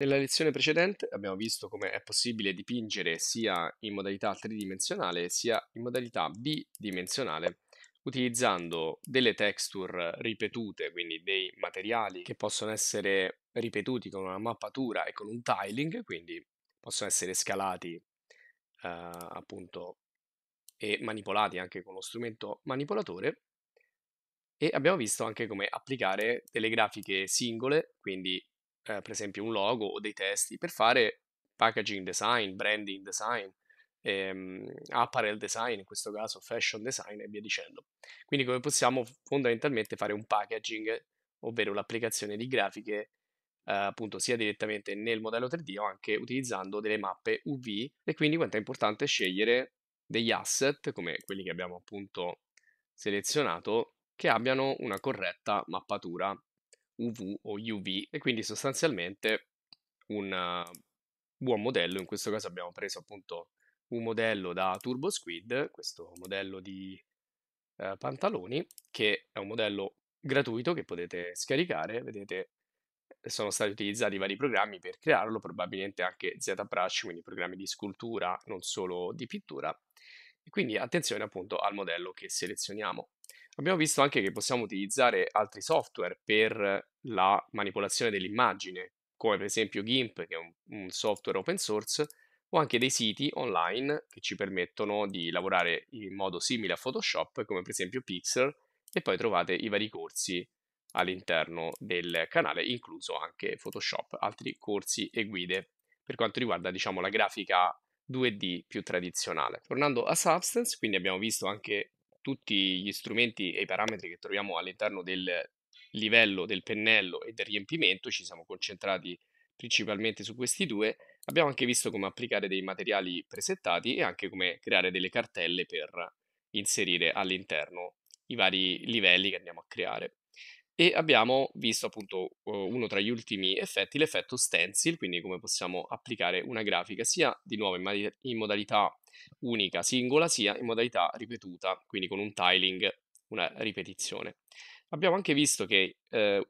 Nella lezione precedente abbiamo visto come è possibile dipingere sia in modalità tridimensionale sia in modalità bidimensionale utilizzando delle texture ripetute, quindi dei materiali che possono essere ripetuti con una mappatura e con un tiling, quindi possono essere scalati eh, appunto e manipolati anche con lo strumento manipolatore e abbiamo visto anche come applicare delle grafiche singole, quindi eh, per esempio un logo o dei testi per fare packaging design, branding design, ehm, apparel design, in questo caso fashion design e via dicendo. Quindi come possiamo fondamentalmente fare un packaging, ovvero l'applicazione di grafiche eh, appunto sia direttamente nel modello 3D o anche utilizzando delle mappe UV e quindi quanto è importante scegliere degli asset come quelli che abbiamo appunto selezionato che abbiano una corretta mappatura UV o UV e quindi sostanzialmente un buon modello, in questo caso abbiamo preso appunto un modello da Turbo Squid, questo modello di eh, pantaloni, che è un modello gratuito che potete scaricare, vedete sono stati utilizzati vari programmi per crearlo, probabilmente anche ZBrush, quindi programmi di scultura, non solo di pittura, e quindi attenzione appunto al modello che selezioniamo. Abbiamo visto anche che possiamo utilizzare altri software per la manipolazione dell'immagine, come per esempio GIMP, che è un, un software open source, o anche dei siti online che ci permettono di lavorare in modo simile a Photoshop, come per esempio Pixel, e poi trovate i vari corsi all'interno del canale, incluso anche Photoshop, altri corsi e guide per quanto riguarda diciamo, la grafica 2D più tradizionale. Tornando a Substance, quindi abbiamo visto anche tutti gli strumenti e i parametri che troviamo all'interno del livello del pennello e del riempimento, ci siamo concentrati principalmente su questi due, abbiamo anche visto come applicare dei materiali presettati e anche come creare delle cartelle per inserire all'interno i vari livelli che andiamo a creare e abbiamo visto appunto uno tra gli ultimi effetti, l'effetto stencil, quindi come possiamo applicare una grafica sia di nuovo in, in modalità unica, singola, sia in modalità ripetuta, quindi con un tiling, una ripetizione. Abbiamo anche visto che eh,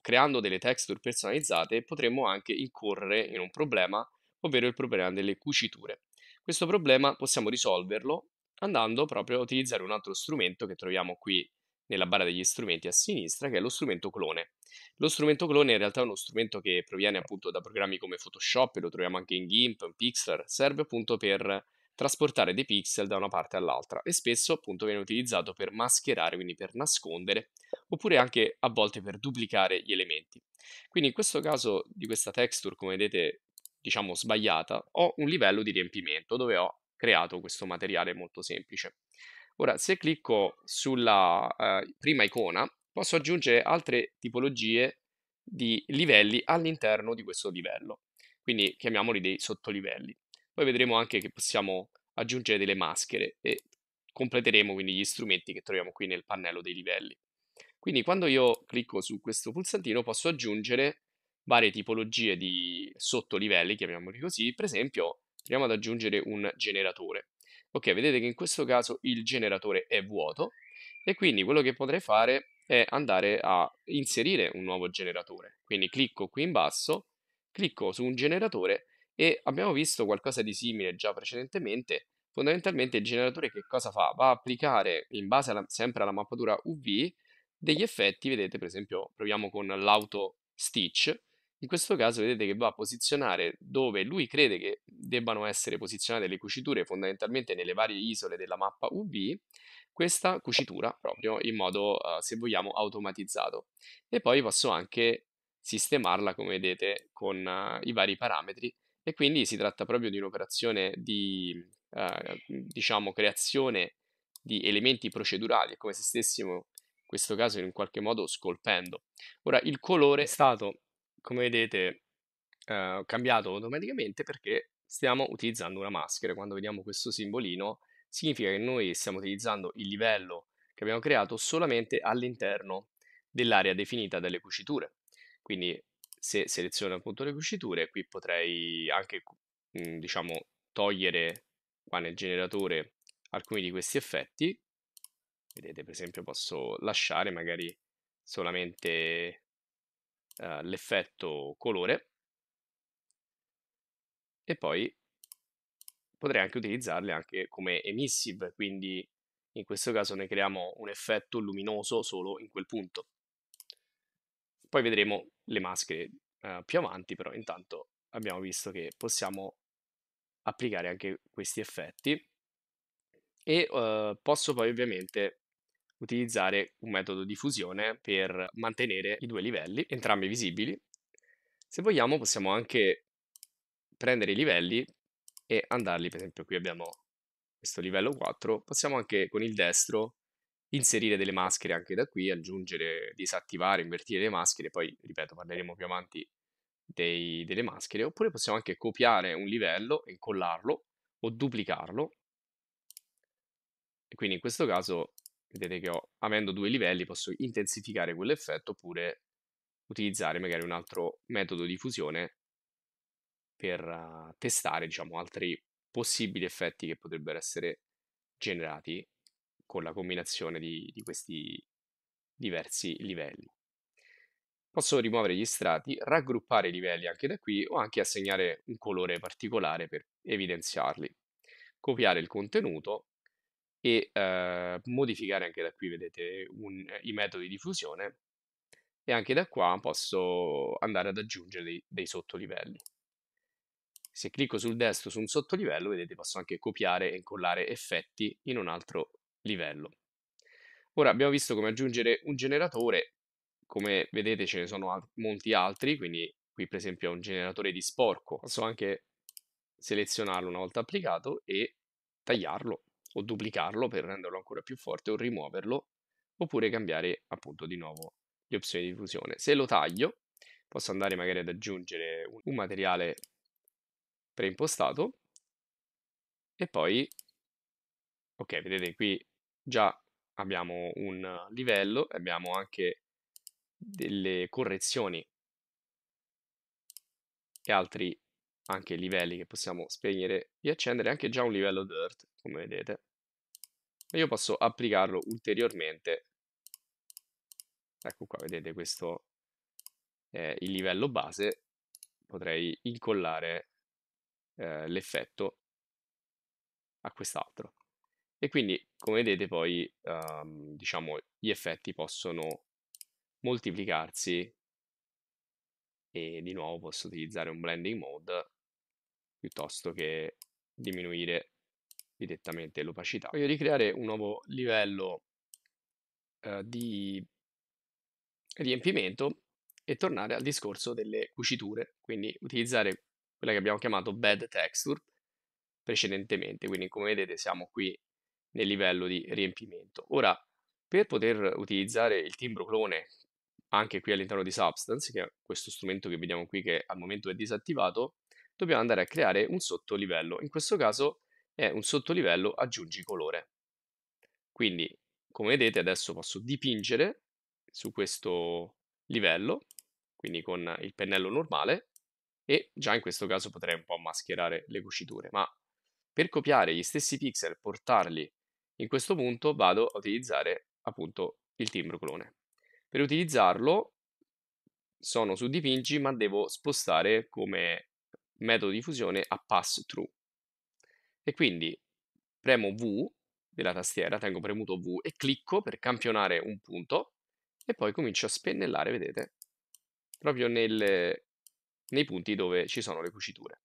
creando delle texture personalizzate potremmo anche incorrere in un problema, ovvero il problema delle cuciture. Questo problema possiamo risolverlo andando proprio a utilizzare un altro strumento che troviamo qui nella barra degli strumenti a sinistra, che è lo strumento clone. Lo strumento clone in realtà è uno strumento che proviene appunto da programmi come Photoshop, e lo troviamo anche in GIMP, in Pixlr, serve appunto per trasportare dei pixel da una parte all'altra e spesso appunto viene utilizzato per mascherare, quindi per nascondere, oppure anche a volte per duplicare gli elementi. Quindi in questo caso di questa texture, come vedete, diciamo sbagliata, ho un livello di riempimento dove ho creato questo materiale molto semplice. Ora, se clicco sulla eh, prima icona, posso aggiungere altre tipologie di livelli all'interno di questo livello. Quindi chiamiamoli dei sottolivelli. Poi vedremo anche che possiamo aggiungere delle maschere e completeremo quindi gli strumenti che troviamo qui nel pannello dei livelli. Quindi quando io clicco su questo pulsantino posso aggiungere varie tipologie di sottolivelli, chiamiamoli così. Per esempio, andiamo ad aggiungere un generatore. Ok, vedete che in questo caso il generatore è vuoto e quindi quello che potrei fare è andare a inserire un nuovo generatore. Quindi clicco qui in basso, clicco su un generatore e abbiamo visto qualcosa di simile già precedentemente. Fondamentalmente il generatore che cosa fa? Va a applicare, in base alla, sempre alla mappatura UV, degli effetti, vedete per esempio proviamo con l'auto stitch, in questo caso vedete che va a posizionare dove lui crede che debbano essere posizionate le cuciture fondamentalmente nelle varie isole della mappa UV, questa cucitura proprio in modo, uh, se vogliamo, automatizzato. E poi posso anche sistemarla, come vedete, con uh, i vari parametri e quindi si tratta proprio di un'operazione di, uh, diciamo, creazione di elementi procedurali, come se stessimo in questo caso in qualche modo scolpendo. Ora, il colore è stato come vedete eh, cambiato automaticamente perché stiamo utilizzando una maschera. Quando vediamo questo simbolino significa che noi stiamo utilizzando il livello che abbiamo creato solamente all'interno dell'area definita dalle cuciture. Quindi se seleziono appunto le cuciture, qui potrei anche mh, mhmm, diciamo togliere qua nel generatore alcuni di questi effetti. Vedete per esempio posso lasciare magari solamente uh, l'effetto colore e poi potrei anche utilizzarle anche come emissive, quindi in questo caso ne creiamo un effetto luminoso solo in quel punto. Poi vedremo le maschere uh, più avanti, però intanto abbiamo visto che possiamo applicare anche questi effetti e uh, posso poi ovviamente utilizzare un metodo di fusione per mantenere i due livelli, entrambi visibili. Se vogliamo possiamo anche prendere i livelli e andarli, per esempio qui abbiamo questo livello 4, possiamo anche con il destro inserire delle maschere anche da qui, aggiungere, disattivare, invertire le maschere, poi ripeto parleremo più avanti dei, delle maschere, oppure possiamo anche copiare un livello, incollarlo o duplicarlo, e quindi in questo caso Vedete che ho, avendo due livelli posso intensificare quell'effetto oppure utilizzare magari un altro metodo di fusione per uh, testare diciamo, altri possibili effetti che potrebbero essere generati con la combinazione di, di questi diversi livelli. Posso rimuovere gli strati, raggruppare i livelli anche da qui o anche assegnare un colore particolare per evidenziarli. Copiare il contenuto e eh, modificare anche da qui, vedete, un, eh, i metodi di fusione e anche da qua posso andare ad aggiungere dei, dei sottolivelli. Se clicco sul destro su un sottolivello, vedete, posso anche copiare e incollare effetti in un altro livello. Ora abbiamo visto come aggiungere un generatore, come vedete ce ne sono al molti altri, quindi qui per esempio è un generatore di sporco, posso anche selezionarlo una volta applicato e tagliarlo o duplicarlo per renderlo ancora più forte o rimuoverlo oppure cambiare appunto di nuovo le opzioni di fusione. Se lo taglio posso andare magari ad aggiungere un materiale preimpostato e poi ok vedete qui già abbiamo un livello abbiamo anche delle correzioni e altri anche livelli che possiamo spegnere e accendere, anche già un livello dirt, come vedete. E io posso applicarlo ulteriormente. Ecco qua, vedete, questo è eh, il livello base. Potrei incollare eh, l'effetto a quest'altro. E quindi, come vedete, poi, um, diciamo, gli effetti possono moltiplicarsi e di nuovo posso utilizzare un blending mode piuttosto che diminuire direttamente l'opacità. Voglio ricreare un nuovo livello eh, di riempimento e tornare al discorso delle cuciture, quindi utilizzare quella che abbiamo chiamato bed texture precedentemente, quindi come vedete siamo qui nel livello di riempimento. Ora, per poter utilizzare il timbro clone anche qui all'interno di Substance, che è questo strumento che vediamo qui che al momento è disattivato, dobbiamo andare a creare un sottolivello. In questo caso è un sottolivello aggiungi colore. Quindi, come vedete, adesso posso dipingere su questo livello, quindi con il pennello normale, e già in questo caso potrei un po' mascherare le cuciture, ma per copiare gli stessi pixel e portarli in questo punto vado a utilizzare appunto il timbro clone. Per utilizzarlo sono su dipingi ma devo spostare come metodo di fusione a pass-through. E quindi premo V della tastiera, tengo premuto V e clicco per campionare un punto e poi comincio a spennellare, vedete, proprio nel, nei punti dove ci sono le cuciture.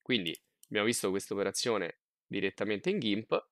Quindi abbiamo visto questa operazione direttamente in GIMP,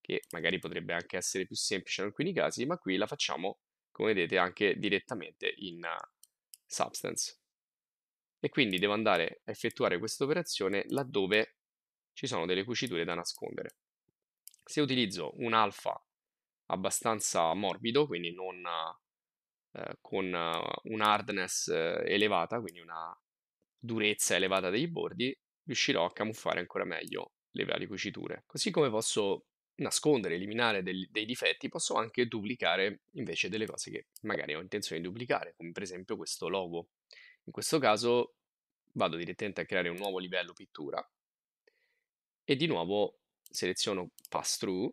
che magari potrebbe anche essere più semplice in alcuni casi, ma qui la facciamo, come vedete, anche direttamente in uh, Substance e quindi devo andare a effettuare questa operazione laddove ci sono delle cuciture da nascondere. Se utilizzo un alfa abbastanza morbido, quindi non eh, con eh, un hardness eh, elevata, quindi una durezza elevata dei bordi, riuscirò a camuffare ancora meglio le varie cuciture. Così come posso nascondere, eliminare del, dei difetti, posso anche duplicare invece delle cose che magari ho intenzione di duplicare, come per esempio questo logo. In questo caso vado direttamente a creare un nuovo livello pittura e di nuovo seleziono pass through,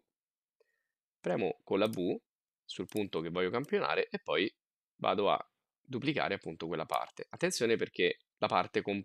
premo con la V sul punto che voglio campionare e poi vado a duplicare appunto quella parte. Attenzione perché la parte comp